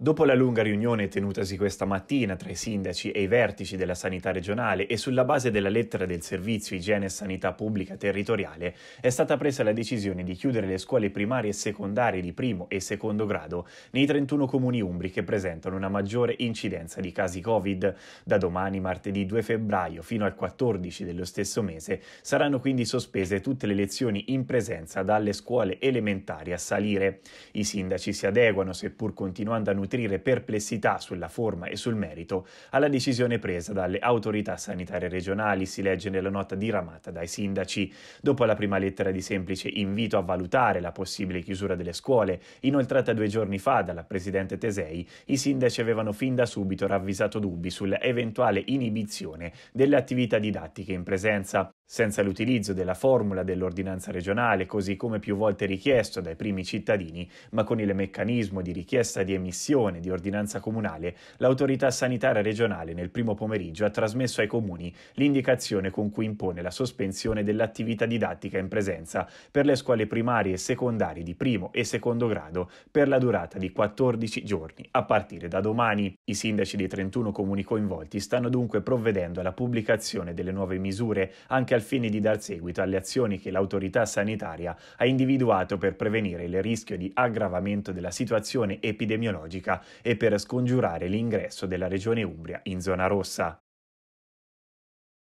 Dopo la lunga riunione tenutasi questa mattina tra i sindaci e i vertici della sanità regionale e sulla base della lettera del Servizio Igiene e Sanità Pubblica Territoriale, è stata presa la decisione di chiudere le scuole primarie e secondarie di primo e secondo grado nei 31 comuni umbri che presentano una maggiore incidenza di casi Covid. Da domani, martedì 2 febbraio, fino al 14 dello stesso mese, saranno quindi sospese tutte le lezioni in presenza dalle scuole elementari a salire. I sindaci si adeguano, seppur continuando a nutrire nutrire perplessità sulla forma e sul merito alla decisione presa dalle autorità sanitarie regionali, si legge nella nota diramata dai sindaci. Dopo la prima lettera di semplice invito a valutare la possibile chiusura delle scuole, inoltrata due giorni fa dalla presidente Tesei, i sindaci avevano fin da subito ravvisato dubbi sulla eventuale inibizione delle attività didattiche in presenza senza l'utilizzo della formula dell'ordinanza regionale, così come più volte richiesto dai primi cittadini, ma con il meccanismo di richiesta di emissione di ordinanza comunale, l'autorità sanitaria regionale nel primo pomeriggio ha trasmesso ai comuni l'indicazione con cui impone la sospensione dell'attività didattica in presenza per le scuole primarie e secondarie di primo e secondo grado per la durata di 14 giorni a partire da domani. I sindaci dei 31 comuni coinvolti stanno dunque provvedendo alla pubblicazione delle nuove misure anche al fine di dar seguito alle azioni che l'autorità sanitaria ha individuato per prevenire il rischio di aggravamento della situazione epidemiologica e per scongiurare l'ingresso della regione Umbria in zona rossa.